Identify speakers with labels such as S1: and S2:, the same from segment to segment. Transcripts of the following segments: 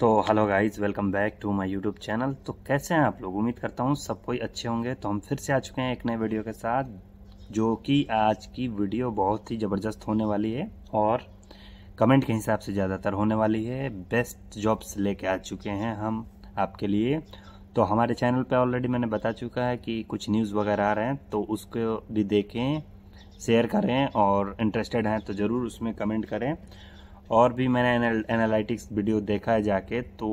S1: तो hello guys welcome back to my YouTube channel तो कैसे हैं आप लोग उम्मीद करता हूँ सब कोई अच्छे होंगे तो हम फिर से आ चुके हैं एक नए वीडियो के साथ जो कि आज की वीडियो बहुत ही ज़बरदस्त होने वाली है और कमेंट के हिसाब से ज़्यादातर होने वाली है बेस्ट जॉब्स लेके आ चुके हैं हम आपके लिए तो हमारे चैनल पर ऑलरेडी मैंने बता चुका है कि कुछ न्यूज़ वगैरह आ रहे हैं तो उसको भी देखें शेयर करें और इंटरेस्टेड हैं तो ज़रूर उसमें कमेंट करें और भी मैंने एनालिटिक्स वीडियो देखा है जाके तो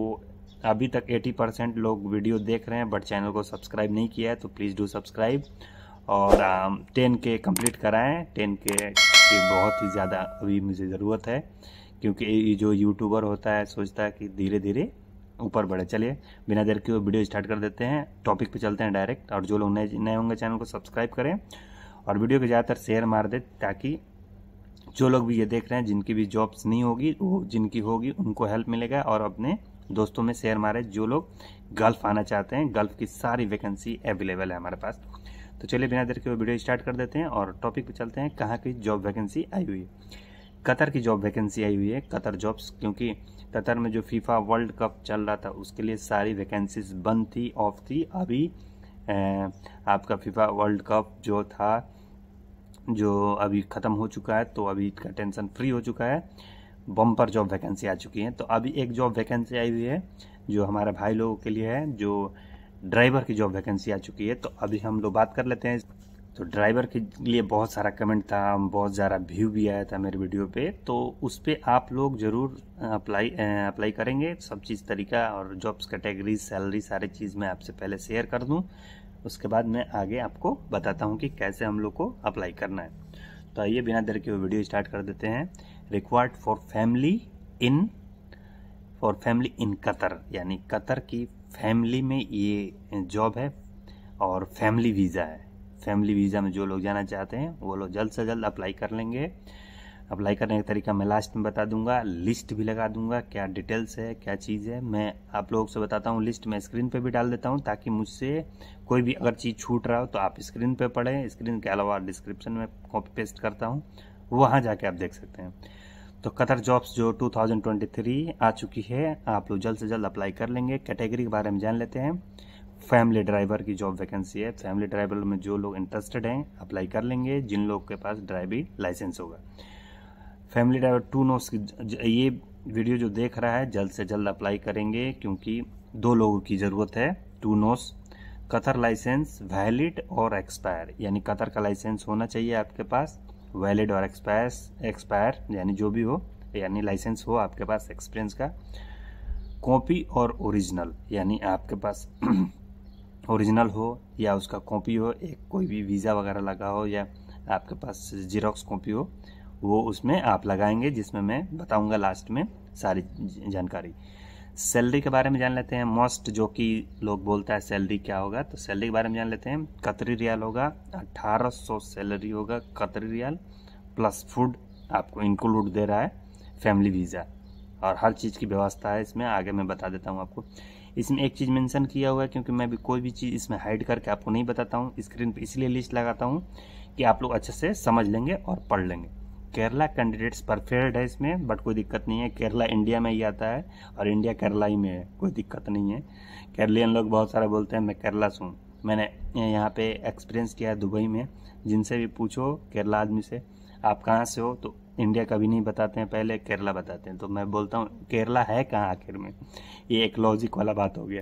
S1: अभी तक 80 परसेंट लोग वीडियो देख रहे हैं बट चैनल को सब्सक्राइब नहीं किया है तो प्लीज़ डू सब्सक्राइब और टेन के कम्प्लीट कराएँ टेन के की बहुत ही ज़्यादा अभी मुझे ज़रूरत है क्योंकि जो यूट्यूबर होता है सोचता है कि धीरे धीरे ऊपर बढ़े चलिए बिना देर के वो वीडियो स्टार्ट कर देते हैं टॉपिक पे चलते हैं डायरेक्ट और जो लोग नए नए होंगे चैनल को सब्सक्राइब करें और वीडियो को ज़्यादातर शेयर मार दें ताकि जो लोग भी ये देख रहे हैं जिनकी भी जॉब्स नहीं होगी वो जिनकी होगी उनको हेल्प मिलेगा और अपने दोस्तों में शेयर मारे जो लोग गल्फ आना चाहते हैं गल्फ की सारी वैकेंसी अवेलेबल है हमारे पास तो चलिए बिना देर के वो वीडियो स्टार्ट कर देते हैं और टॉपिक पे चलते हैं कहाँ की जॉब वैकेंसी आई हुई है कतर की जॉब वैकेंसी आई हुई है कतर जॉब्स क्योंकि कतर में जो फीफा वर्ल्ड कप चल रहा था उसके लिए सारी वैकेंसीज बंद थी ऑफ थी अभी आपका फीफा वर्ल्ड कप जो था जो अभी ख़त्म हो चुका है तो अभी का टेंशन फ्री हो चुका है बम्पर जॉब वैकेंसी आ चुकी हैं तो अभी एक जॉब वैकेंसी आई हुई है जो हमारे भाई लोगों के लिए है जो ड्राइवर की जॉब वैकेंसी आ चुकी है तो अभी हम लोग बात कर लेते हैं तो ड्राइवर के लिए बहुत सारा कमेंट था बहुत ज़्यादा व्यू भी आया था मेरे वीडियो पे तो उस पर आप लोग ज़रूर अप्लाई अप्लाई करेंगे सब चीज़ तरीका और जॉब्स कैटेगरी सैलरी सारी चीज़ मैं आपसे पहले शेयर कर दूँ उसके बाद मैं आगे आपको बताता हूँ कि कैसे हम लोग को अप्लाई करना है तो आइए बिना देर के वीडियो स्टार्ट कर देते हैं required for family in for family in Qatar यानी कतर की फैमिली में ये जॉब है और फैमिली वीज़ा है फैमिली वीज़ा में जो लोग जाना चाहते हैं वो लोग जल्द से जल्द अप्लाई कर लेंगे अप्लाई करने का तरीका मैं लास्ट में बता दूंगा लिस्ट भी लगा दूंगा क्या डिटेल्स है क्या चीज़ है मैं आप लोगों से बताता हूँ लिस्ट मैं स्क्रीन पे भी डाल देता हूँ ताकि मुझसे कोई भी अगर चीज़ छूट रहा हो तो आप स्क्रीन पे पढ़ें स्क्रीन के अलावा डिस्क्रिप्शन में कॉपी पेस्ट करता हूँ वहाँ जाके आप देख सकते हैं तो कतर जॉब्स जो 2023 आ चुकी है आप लोग जल्द से जल्द अप्लाई कर लेंगे कैटेगरी के बारे में जान लेते हैं फैमिली ड्राइवर की जॉब वैकेंसी है फैमिली ड्राइवर में जो लोग इंटरेस्टेड हैं अप्लाई कर लेंगे जिन लोग के पास ड्राइविंग लाइसेंस होगा फैमिली ड्राइवर टू की ये वीडियो जो देख रहा है जल्द से जल्द अप्लाई करेंगे क्योंकि दो लोगों की ज़रूरत है टू नोस कतर लाइसेंस वैलिड और एक्सपायर यानी कतर का लाइसेंस होना चाहिए आपके पास वैलिड और एक्सपायर एक्सपायर यानी जो भी हो यानी लाइसेंस हो आपके पास एक्सपीरियंस का कॉपी और ओरिजिनल यानी आपके पास ओरिजिनल हो या उसका कॉपी हो एक कोई भी वीज़ा वगैरह लगा हो या आपके पास जीरोक्स कॉपी हो वो उसमें आप लगाएंगे जिसमें मैं बताऊंगा लास्ट में सारी जानकारी सैलरी के बारे में जान लेते हैं मोस्ट जो कि लोग बोलता है सैलरी क्या होगा तो सैलरी के बारे में जान लेते हैं कतरी रियाल होगा 1800 सैलरी होगा कतरी रियाल प्लस फूड आपको इंक्लूड दे रहा है फैमिली वीज़ा और हर चीज़ की व्यवस्था है इसमें आगे मैं बता देता हूँ आपको इसमें एक चीज़ मेंशन किया हुआ है क्योंकि मैं भी कोई भी चीज़ इसमें हाइड करके आपको नहीं बताता हूँ स्क्रीन पर इसलिए लिस्ट लगाता हूँ कि आप लोग अच्छे से समझ लेंगे और पढ़ लेंगे केरला कैंडिडेट्स परफेक्ट है इसमें बट कोई दिक्कत नहीं है केरला इंडिया में ही आता है और इंडिया केरला ही में है कोई दिक्कत नहीं है केरलियन लोग बहुत सारा बोलते हैं मैं केरला से हूँ मैंने यहाँ पे एक्सपीरियंस किया है दुबई में जिनसे भी पूछो केरला आदमी से आप कहाँ से हो तो इंडिया कभी नहीं बताते हैं पहले केरला बताते हैं तो मैं बोलता हूँ केरला है कहाँ आखिर में ये एक लॉजिक वाला बात हो गया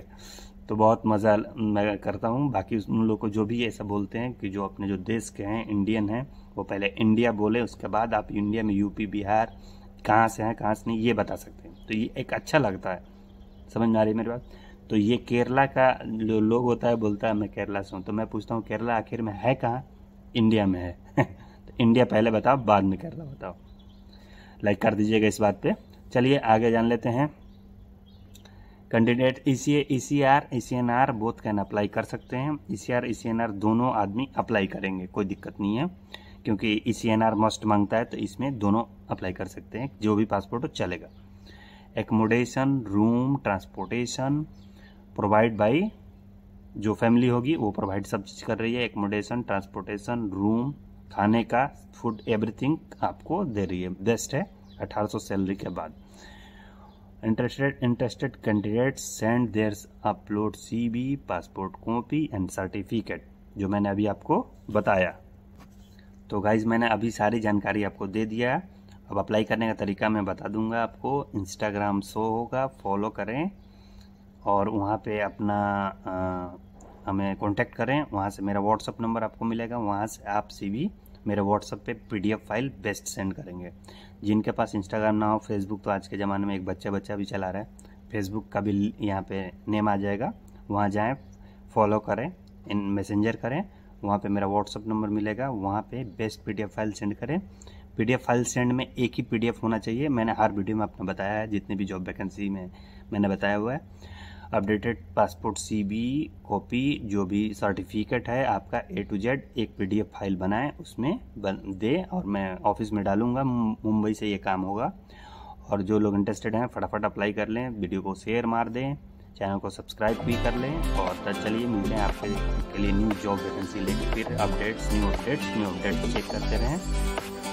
S1: तो बहुत मज़ा मैं करता हूँ बाकी उन लोग को जो भी ऐसा बोलते हैं कि जो अपने जो देश के हैं इंडियन हैं वो पहले इंडिया बोले उसके बाद आप इंडिया में यूपी बिहार कहाँ से हैं कहाँ से नहीं ये बता सकते हैं तो ये एक अच्छा लगता है समझ में आ रही है मेरे पास तो ये केरला का जो लोग होता है बोलता है मैं केरला से हूँ तो मैं पूछता हूँ केरला आखिर में है कहाँ इंडिया में है तो इंडिया पहले बताओ बाद में केरला बताओ लाइक कर दीजिएगा इस बात पे चलिए आगे जान लेते हैं candidate E C A E C R N R both can apply कर सकते हैं E C R E C N R दोनों आदमी अप्लाई करेंगे कोई दिक्कत नहीं है क्योंकि E C N R must मांगता है तो इसमें दोनों अप्लाई कर सकते हैं जो भी पासपोर्ट हो चलेगा accommodation room transportation provide by जो फैमिली होगी वो प्रोवाइड सब चीज़ कर रही है एकोमोडेशन ट्रांसपोर्टेशन रूम खाने का फूड एवरीथिंग आपको दे रही है बेस्ट है 1800 सैलरी के बाद interested interested candidate send their upload C B passport copy and certificate जो मैंने अभी आपको बताया तो गाइज मैंने अभी सारी जानकारी आपको दे दिया है अब अप्लाई करने का तरीका मैं बता दूंगा आपको इंस्टाग्राम शो होगा फॉलो करें और वहाँ पे अपना आ, हमें कांटेक्ट करें वहाँ से मेरा व्हाट्सअप नंबर आपको मिलेगा वहाँ से आप सी भी मेरे व्हाट्सअप पे पीडीएफ फाइल बेस्ट सेंड करेंगे जिनके पास इंस्टाग्राम ना हो फेसबुक तो आज के ज़माने में एक बच्चा बच्चा भी चला रहा है फेसबुक का भी यहाँ पर नेम आ जाएगा वहाँ जाएँ फॉलो करें इन मैसेंजर करें वहाँ पे मेरा व्हाट्सअप नंबर मिलेगा वहाँ पे बेस्ट पीडीएफ फाइल सेंड करें पीडीएफ फाइल सेंड में एक ही पीडीएफ होना चाहिए मैंने हर वीडियो में आपने बताया है जितने भी जॉब वैकेंसी में मैंने बताया हुआ है अपडेटेड पासपोर्ट सी कॉपी जो भी सर्टिफिकेट है आपका ए टू जेड एक पी फाइल बनाएं उसमें बन दे और मैं ऑफिस में डालूंगा मुंबई से ये काम होगा और जो लोग इंटरेस्टेड हैं फटाफट अप्लाई कर लें वीडियो को शेयर मार दें चैनल को सब्सक्राइब भी कर लें और तब चलिए मिलते हैं आपके के लिए न्यू जॉब वैकेंसी लेकर फिर updates new updates new updates check करते रहें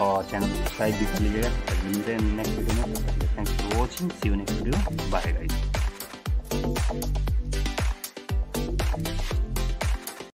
S1: और चैनल को सब्सक्राइब भी कर लीजिएगा मिलते हैं नेक्स्ट वीडियो में thanks for watching see you next video bye guys